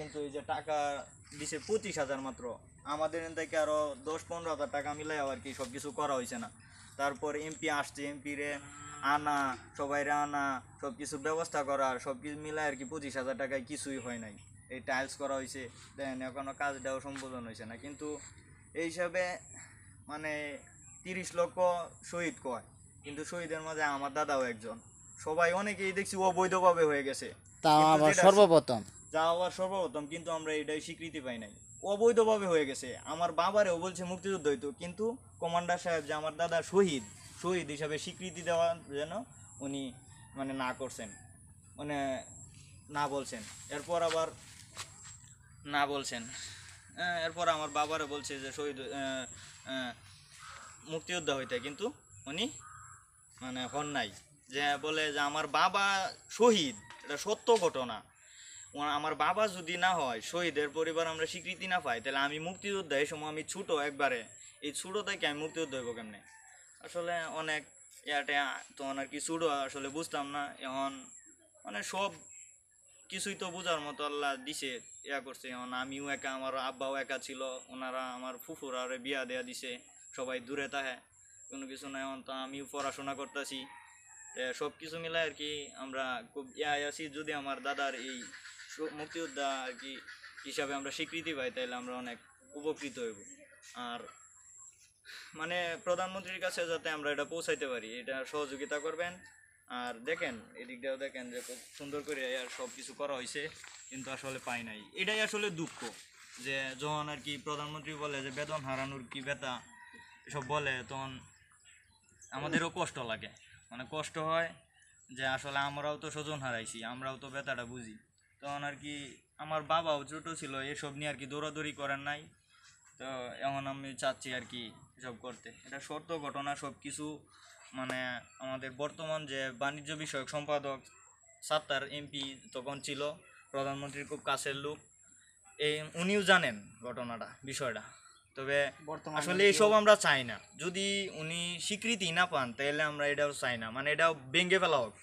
কিন্তু এই যে টাকা দিছে পঁচিশ হাজার মাত্র আমাদের এখান থেকে আরও দশ পনেরো হাজার টাকা মিলাই আর কি সব কিছু করা হয়েছে না তারপর এমপি আসছে এমপি রে আনা সবাই আনা সব কিছুর ব্যবস্থা করা সব কিছু মিলাই আর কি পঁচিশ হাজার টাকায় কিছুই হয় নাই এই টাইলস করা হয়েছে দেন এখনও কাজটাও সম্বোধন হয়েছে না কিন্তু এই হিসাবে মানে তিরিশ লক্ষ শহীদ কয় কিন্তু শহীদের মাঝে আমার দাদাও একজন সবাই অনেকেই দেখছি অবৈধভাবে হয়ে গেছে তা আবার সর্বপ্রথম যা আবার সর্বপ্রথম কিন্তু আমরা এটাই স্বীকৃতি পাই নাই অবৈধভাবে হয়ে গেছে আমার বাবারেও বলছে মুক্তিযুদ্ধ হইতো কিন্তু কমান্ডার সাহেব যে আমার দাদা শহীদ শহীদ হিসাবে স্বীকৃতি দেওয়া যেন উনি মানে না করছেন মানে না বলছেন এরপর আবার না বলছেন হ্যাঁ, এরপর আমার বাবারও বলছে যে শহীদ মুক্তিযোদ্ধা হইতে কিন্তু উনি মানে হন নাই যে বলে যে আমার বাবা শহীদ এটা সত্য ঘটনা আমার বাবা যদি না হয় শহীদের পরিবার আমরা স্বীকৃতি না পাই তাহলে আমি মুক্তিযোদ্ধা এই সময় আমি ছোটো একবারে এই ছোটো থেকে আমি মুক্তিযোদ্ধা হইব কেমনে আসলে অনেক ইয়াটে তখন আর কি ছোটো আসলে বুঝতাম না এখন মানে সব কিছুই তো বোঝার মতো আল্লাহ দিছে ইয়া করছে এখন আমিও একা আমার আব্বাও একা ছিল ওনারা আমার ফুফুরা বিয়া দেয়া দিছে সবাই দূরে তাহে কোনো কিছু না এখন তো আমিও পড়াশোনা করতেছি সব কিছু মিলাই আর কি আমরা খুব ইয়াই আছি যদি আমার দাদার এই মুক্তিযোদ্ধা আর কি হিসাবে আমরা স্বীকৃতি পাই তাহলে আমরা অনেক উপকৃত হইব আর মানে প্রধানমন্ত্রীর কাছে যাতে আমরা এটা পৌঁছাইতে পারি এটা সহযোগিতা করবেন আর দেখেন এদিকটাও দেখেন যে খুব সুন্দর করে আর সব কিছু করা হয়েছে কিন্তু আসলে পাই নাই এটাই আসলে দুঃখ যে যখন আর কি প্রধানমন্ত্রী বলে যে বেতন হারানোর কি বেতা এসব বলে তখন আমাদেরও কষ্ট লাগে মানে কষ্ট হয় যে আসলে আমরাও তো স্বজন হারাইছি আমরাও তো ব্যথাটা বুঝি তখন আর কি আমার বাবাও ছোট ছিল এসব নিয়ে আর কি দৌড়াদৌড়ি করেন নাই তো এখন আমি চাচ্ছি আর কি এসব করতে এটা সত্য ঘটনা সব কিছু মানে আমাদের বর্তমান যে বাণিজ্য বিষয়ক সম্পাদক সাত্তার এমপি তখন ছিল প্রধানমন্ত্রীর খুব কাছের লোক এই উনিও জানেন ঘটনাটা বিষয়টা তবে আসলে এইসব আমরা চাই না যদি উনি স্বীকৃতি না পান তাহলে আমরা এটাও চাই না মানে এটাও ভেঙে ফেলা হোক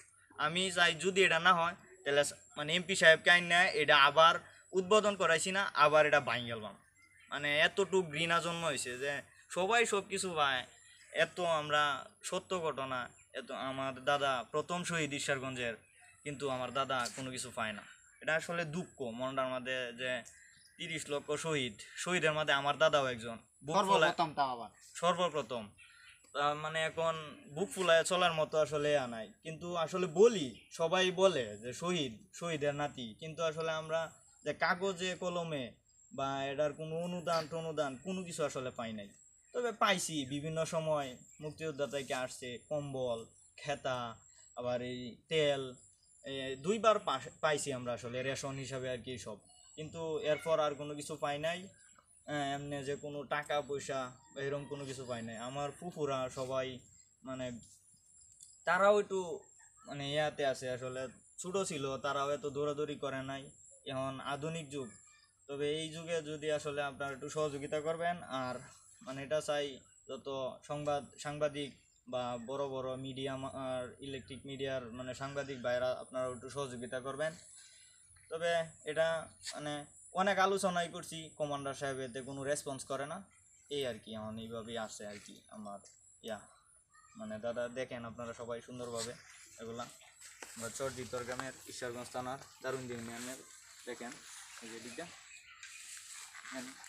আমি চাই যদি এটা না হয় তাহলে মানে এমপি সাহেবকে আইন নেয় এটা আবার উদ্বোধন করাইছি না আবার এটা বাইন গেলাম মানে এতটুক ঘৃণা জন্ম হয়েছে যে সবাই সব কিছু পায় এত আমরা সত্য ঘটনা এত আমার দাদা প্রথম শহীদ ঈশ্বরগঞ্জের কিন্তু আমার দাদা কোনো কিছু পায় না এটা আসলে দুঃখ মনটার মধ্যে যে তিরিশ লক্ষ শহীদ শহীদের মধ্যে আমার দাদাও একজন সর্বপ্রথম মানে এখন বুক ফুলায় চলার মতো আসলে আনাই কিন্তু আসলে বলি সবাই বলে যে শহীদ শহীদের নাতি কিন্তু আসলে আমরা যে কাগজে কলমে বা এটার কোনো অনুদান টনুদান কোনো কিছু আসলে পাই নাই তবে পাইছি বিভিন্ন সময় মুক্তিযোদ্ধা থেকে আসছে কম্বল খেতা আবার এই তেল দুইবার পাইছি আমরা আসলে রেশন হিসাবে আর কি সব কিন্তু এরপর আর কোনো কিছু পাই নাই হ্যাঁ, এমনি যে কোনো টাকা পয়সা এরকম কোনো কিছু পাই নাই আমার ফুফুরা সবাই মানে তারাও একটু মানে ইয়াতে আছে আসলে ছোটো ছিল তারাও এত দৌড়াদৌড়ি করে নাই এখন আধুনিক যুগ তবে এই যুগে যদি আসলে আপনারা একটু সহযোগিতা করবেন আর মানে এটা চাই যত সংবাদ সাংবাদিক বা বড় বড় মিডিয়া আর ইলেকট্রিক মিডিয়ার মানে সাংবাদিক ভাইরা আপনারা একটু সহযোগিতা করবেন তবে এটা মানে অনেক আলোচনাই করছি কমান্ডার সাহেব এতে কোনো রেসপন্স করে না এই আর কি আমার এইভাবেই আসে আর কি আমার ইয়া মানে দাদা দেখেন আপনারা সবাই সুন্দরভাবে এগুলা আমরা চরজিতর গ্রামের ঈশ্বরগঞ্জ থানার দারুণ দিন দেখেন এই যে দিকটা